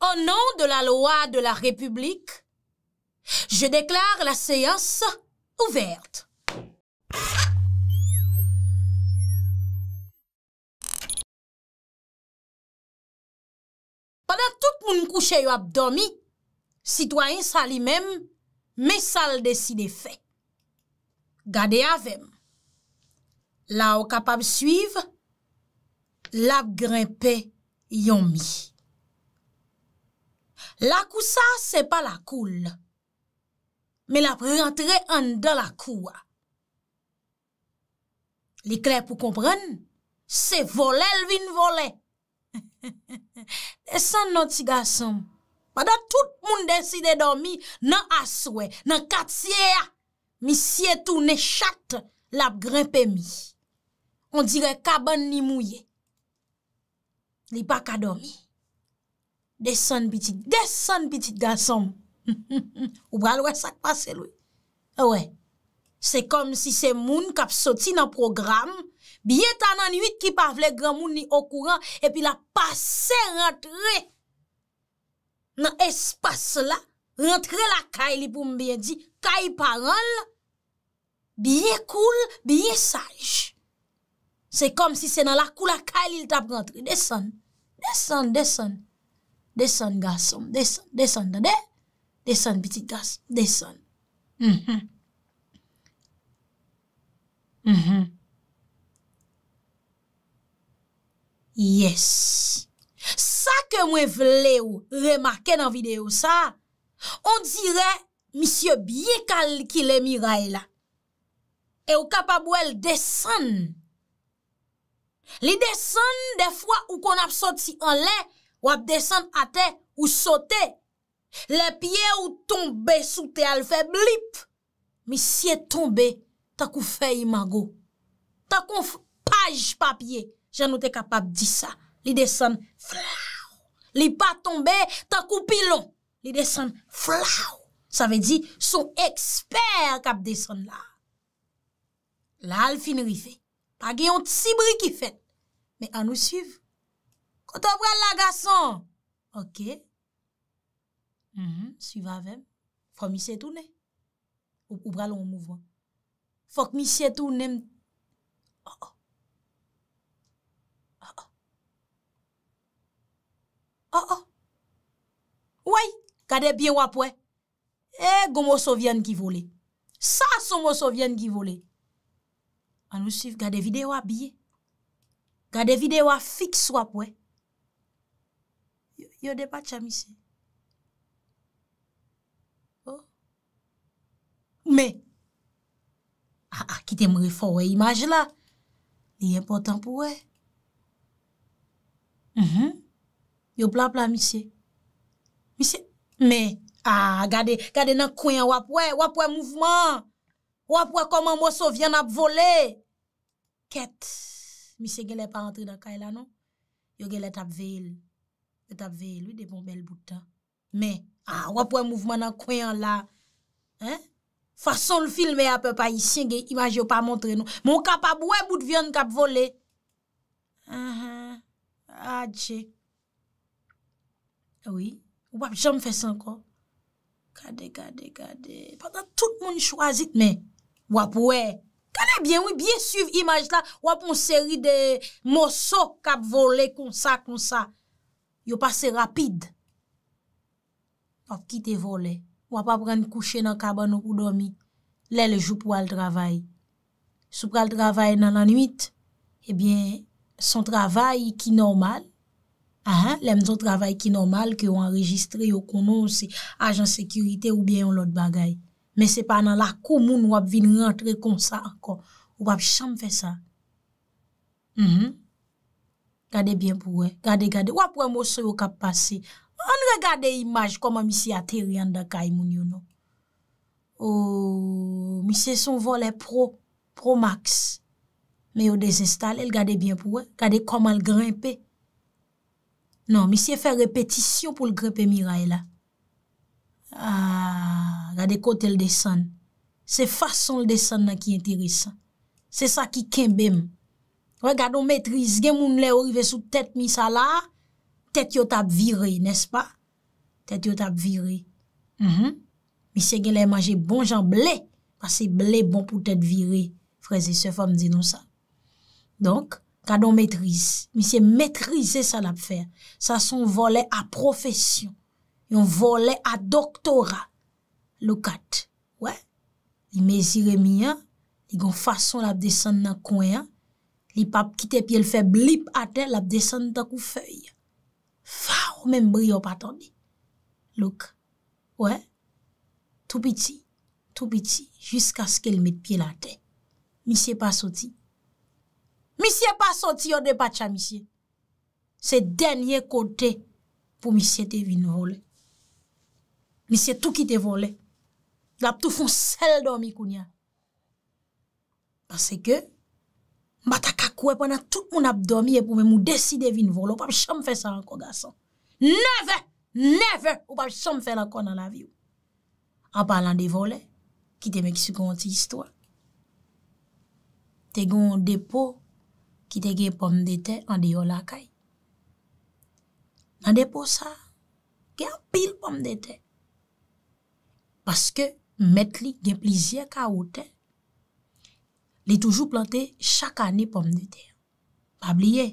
O nan de la loa de la republik, je deklare la seyans ouverte. Pada tout moun kouche yo abdomi, sitwany sa li mem, me sal deside fe. Gade avem. La ou kapab suive, la gripe yon mi. La kousa se pa la koule, me la prentre an dan la kouwa. Li kle pou kompren, se vole lvin vole. Desan nan ti gason, padan tout moun deside domi, nan aswe, nan katsyea, mi siye tou ne chate, la grepe mi. On dire kaban ni mouye. Li pa kadomi, Desan piti, desan piti dansan. Ou bral wè sak pase lou. Ouè, se kom si se moun kap soti nan programe, biye tanan ywit ki pa vle gran moun ni okouran, epi la pase rentre nan espase la, rentre la kay li pou mbiye di, kay parol, biye koul, biye saj. Se kom si se nan la koul la kay li tap rentre, desan, desan, desan. Desen gasom. Desen. Desen dade. Desen pitit gas. Desen. Mh mm-hmm. mh. Mh mh. Yes. Sa ke mwen vle ou. Remarke nan video sa. On dire. Misyon byekal ki le miray la. E ou kapab wèl desen. Li desen defwa ou kon ap soti an lè. Ou ap desen ate ou sote. Le pie ou tombe sou te alfe blip. Mi siye tombe, takou fey imago. Takou page papye. Jan nou te kapab di sa. Li desen flaou. Li pa tombe, takou pilon. Li desen flaou. Sa ve di son eksper kap desen la. La al finri fe. Pa geyon tsi bri ki fet. Me anou siv. O te bral la gason. Ok. Hmm, suiv avèm. Fok mi setounè. Ou bral ou mouvwè. Fok mi setounèm. Oh oh. Oh oh. Oh oh. Ouè, gade biè wap wè. E, gomo sou eh, vyen ki vole. Sa sou mou sou vyen ki vole. Anou sif, gade vide wap biè. Gade vide wap fix wap wè. Yo depa chan misi? Bo? Oh. Me? A, ah, a, ah, ki te mwifon wey imaj la. Ni important pou wey. Mh, mh. Yo plan plan misi? Misi? Me? A, ah, gade, gade nan kwen wap wey. Wap wey mouvman. Wap wey koman mwoso vyen ap vole. Ket. Misi gele pa antri dan kay la, non? Yo gele tap vey el. E tap veye lou de bon bel boutan. Men, ah, wap wè mouvman nan kwen yon la. Hè? Fason l filmè apè pa yi sienge, imaj yo pa montre nou. Mon kap ap wè mout vyon kap vole. Uh-huh. Ahan. Adje. Oui. Wap jom fè san kon. Kade, kade, kade. Patan tout moun chwazit men. Wap wè. Kade bien wè, bien suiv imaj la. Wap moun seri de mousso kap vole kon sa, kon sa. Wap wè. Yo pase rapide. Wap kite vole. Wap apren kouche nan kaban nou pou domi. Le le jou pou al travay. Sou pra al travay nan anuit, ebyen, son travay ki normal, a ha, lem zo travay ki normal ki yo enregistre yo konon se ajan sekurite ou byen yon lot bagay. Men se pa nan la kou moun wap vin rentre kon sa akon. Wap chanm fe sa. Mh mh. Gade byen pou we. Gade, gade. Wap wè mòsè yo kap pase. An regade imaj koman misi atè rian da kay moun yo nou. Ou oh, misi son volè pro, pro max. Mè yo dezestale. El gade byen pou we. Gade koman l grimpe. Non, misi fè repetisyon pou l gripe miray la. Ah, gade kote l desan. Se fason l desan nan ki enteresan. Se sa ki kembèm. Wè, kado mètriz, gen moun lè orive sou tèt mi sa la, tèt yot ap vire, nè s'pa? Tèt yot ap vire. Mi mm-hmm. se gen lè maje bon jan blè, pa se blè bon pou tèt vire, freze, se fòm zinon sa. Donk, kado mètriz, mi se mètrizè sa la p'fèr, sa son volè a profesyon, yon volè a doktora, lò kat. Wè, yon mèzire mi an, yon fason la p'desan nan kouen an, li pap kite pi el fe blip ate, lap desen tak ou fey. Fa ou menm brio patande. Louk, wè, tou piti, tou piti, jiska skèl met pi el ate. Misye pa soti. Misye pa soti yon de bacha, misye. Se denye kote pou misye te vin volè. Misye tou ki te volè. Lap tou fon sel do mi koun ya. Pase ke, Mbata kakwe pwena tout moun abdomye pou mè mou deside vin volo, wap ap chanm fè sa anko gason. Never, never wap ap chanm fè lakon an la viw. Anpalan de vole, kite mè kisikon ti histwa. Tegon depo kite ge pom dete an de yon lakay. Nan depo sa, ge apil pom dete. Paske metli gen plizye ka outen, li toujou plante chaka ni pomme de te. Pa bliye,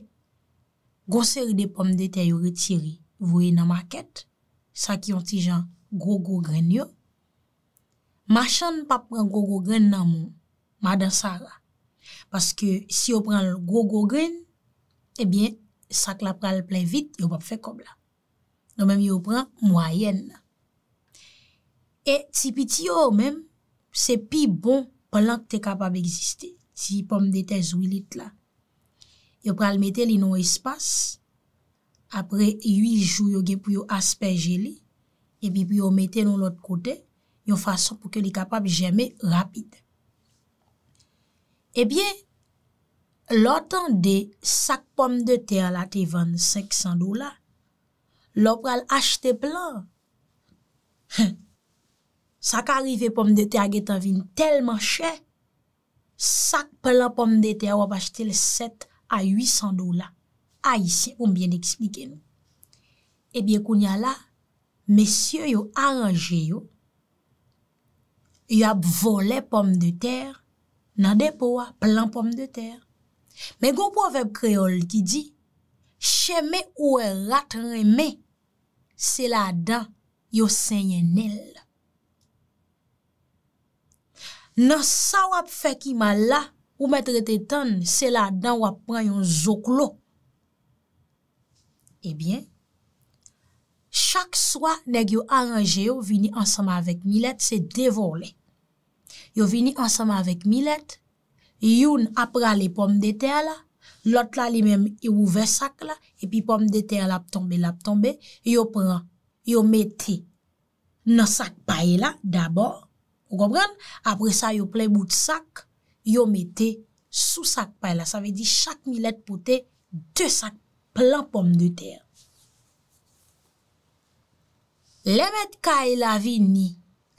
gonseri de pomme de te yo retiri, vwe nan maket, sa ki yon ti jan go-go gren yo. Ma chan pa pran go-go gren nan moun, madan sa la. Paske non, si yo pran go-go gren, ebyen, sa klap pran lpley vit, yo pa pfe kob la. Nan men yo pran mwayen la. E tipi ti yo men, se pi bon, plank te kapab egziste, si pom de te zouilit la. Yo pral mette li nou espas, apre 8 jou yo ge pou yo aspe jeli, epi pou yo mette nou lot kote, yo fason pou ke li kapab jeme rapide. Ebyen, eh lotan de sak pom de te ala te 25 san dola, lot pral achte plan, he, Sak arive pomme de terre a getan vin telman chè, sak plan pomme de terre wap achete le 7 a 800 dola. A yisi, pou mbyen eksplike nou. Ebyen kounya la, mesye yo aranje yo, yo ap vole pomme de terre, nan depo wap plan pomme de terre. Men goun pou aveb kreol ki di, chème ou e ratreme, se la dan yo senye nel. nan sa wap fek ima la ou metre te ton, se la dan wap pran yon zoklo. Ebyen, chak swa neg yo aranje yo vini ansama vek milet, se devor le. Yo vini ansama vek milet, youn ap pran le pom de te la, lot la li men yon ouve sak la, epi pom de te la ap tombe, la ap tombe, yo pran, yo meti nan sak paye la dabor, apre sa yo ple bout sak yo mette sou sak pay la sa ve di chak mi let pote de sak plan pom de ter le met ka e la vi ni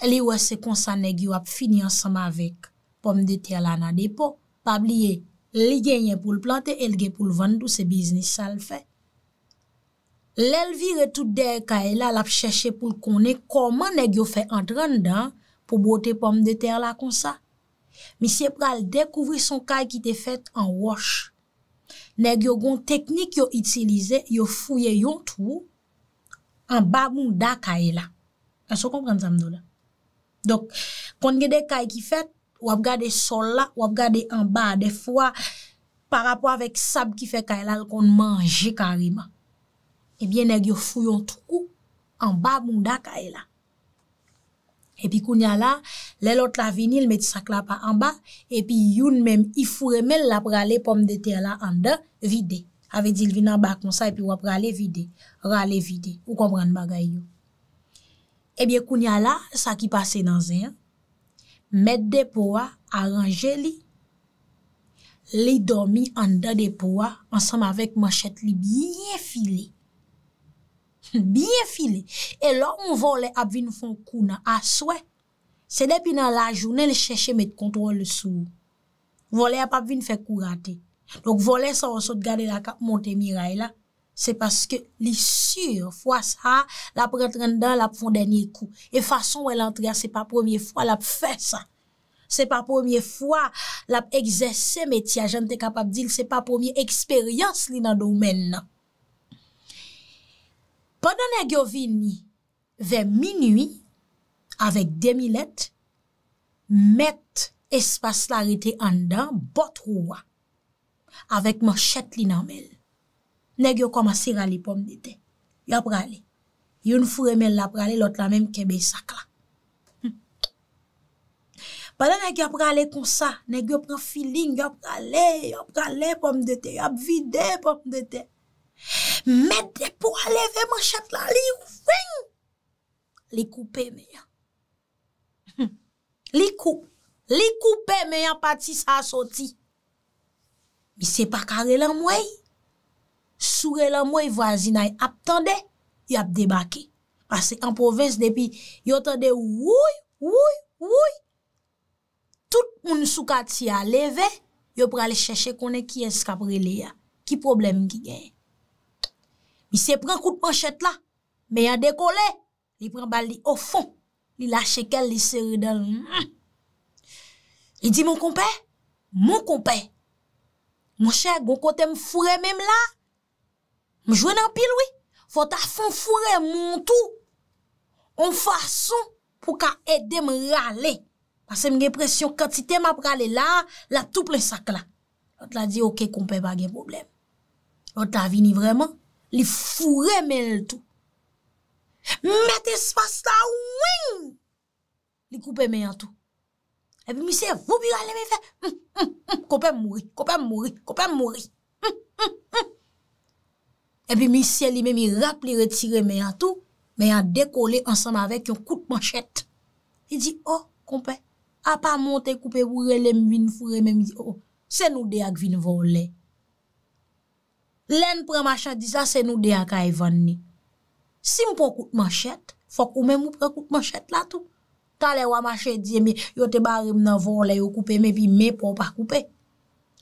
li wese konsan negyo ap fini ansama vek pom de ter la nan depo pa blye li genye pou l plante elge pou l vande dou se biznis sal fe l elvire tout der ka e la l ap cheshe pou l kone koman negyo fe entran dan pou bote pomme de ter la kon sa. Misye pral, dekouvri son kay ki te fet en wosh. Neg yo gon teknik yo itilize, yo fouye yon tou, en bab mou da kay la. Aso kompren zamdou la. Dok, kon gede kay ki fet, wap gade sol la, wap gade en ba, de fwa, par apwa vek sab ki fe kay la, l kon manje karima. Ebyen eh neg yo fou yon tou, en bab mou da kay la. Epi kounya la, le lot la vini, l meti sak la pa anba, epi youn menm ifou remen la prale pom dete la an da, vide. Avedi l vina bak monsa epi wap prale vide, rale vide, ou kompran bagay yo. Epi eh kounya la, sak yi pase nan zeyan, met de poua, aranje li, li domi an da de poua, ansanm avek mwachet li byen file. Biye file, e lò moun vole ap vin fon kou nan aswe. Se depi nan la jounen li chèche met kontrol sou. Vole ap ap vin fè kou rate. Donk vole sa wansot gade la kap monte miray la. Se paske li sur fwa sa, la prètrendan la fon denye kou. E fason wè l'antre a, se pa premier fwa la fè sa. Se pa premier fwa la egzese meti a, jante kapap dil, se pa premier eksperyans li nan domen non. nan. Badan e gyo vini ve minuy avek demilet, met espaslarite andan bot rouwa avek man chet li nanmel, ne gyo komasi rali pom dete, yop rali. Yon fure men la prale, lot la men kebe sakla. Badan e gyo prale konsa, ne gyo pran filin, yop prale, yop prale pom dete, yop vide pom dete. Med de pou aleve man chep la li ou fwen. Li koupe me ya. Li koupe. Li koupe me ya pati sa a soti. Mi se pa kare lan mway. Soure lan mway vazina y ap tende, y ap debake. Asi an province depi, yo tende woui, woui, woui. Tout moun soukati a aleve, yo pou ale cheshe konen ki eskap rele ya. Ki problem ki genye. Mi se pren kout panchet la, me ya dekole, li pren bali o fon, li lache kel li seri dal. Li di, mon kompe, mon kompe, mon chè, gon kote m fure mèm la, m jouè nan pil wè, fote a fon fure moun tou, an fason pou ka ede m rale, pase m gen presyon, kati te m ap rale la, la tout plen sak la. Ot la di, ok kompe, bagen problem. Ot la vini vreman, li fure men l tou. Mète swasta, wè! Li koupe men an tou. Ebi misè, voubira le mè fè, koupe m mouri, koupe m mouri, koupe m mouri. Ebi misè li men mi rap li retire men an tou, men an dekole ansanm avèk yon kout manchèt. Li di, oh, koupe, apan monte koupe woure lem vin fure men mi, oh, se nou de ak vin voulè. Len pre machè di sa se nou de a ka evan ni. Si m pou kout machèt, fok ou men mou pre kout machèt la tou. Ta le waman chèt diye mi, yo te barim nan von le yo koupe, me pi me pou pa koupe.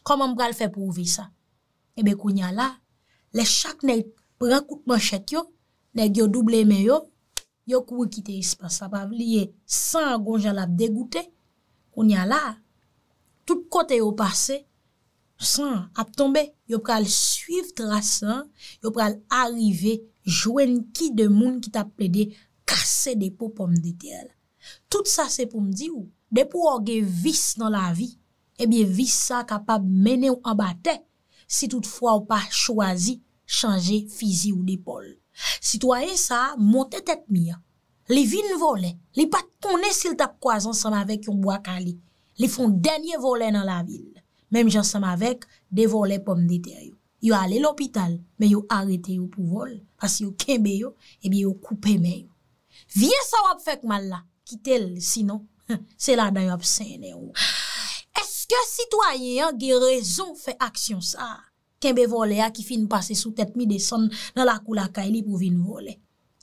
Koman m pral fè pou vi sa? Ebe eh kounya la, le chak ne pre kout machèt yo, ne gyo double me yo, yo kou e kite ispa sa pavliye, san a gonja la degoute, kounya la, tout kote yo pase, San, ap tombe, yo pral suiv tra san, yo pral arrive, jwen ki de moun ki tap ple de kase depo pou m dete el. Tout sa se pou m di ou, depo ou ge vis nan la vi, ebye vis sa kapab mene ou abate, si toutfwa ou pa chwazi chanje fizi ou depol. Si toye sa, monte tet mi a, li vin vole, li pat kone sil tap kwa zan sam avek yon wakali, li fon denye vole nan la vil. Mem jansama vek, devole pom diter yo. Yo ale l'opital, me yo arete yo pou vol, pas yo kembe yo, e bi yo koupe men yo. Vye sa wap fekman la, kitel, sinon, se la dayop senen yo. Eske sitwayen ge rezon fe aksyon sa? Kembe vole a ki fin pase sou tet mi deson nan la kou la ka e li pou vin vole.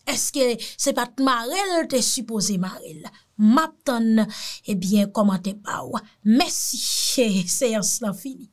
Eske se pat Marel te supose Marel? Matan, ebyen komante pa ou. Mesi, se yans la fini.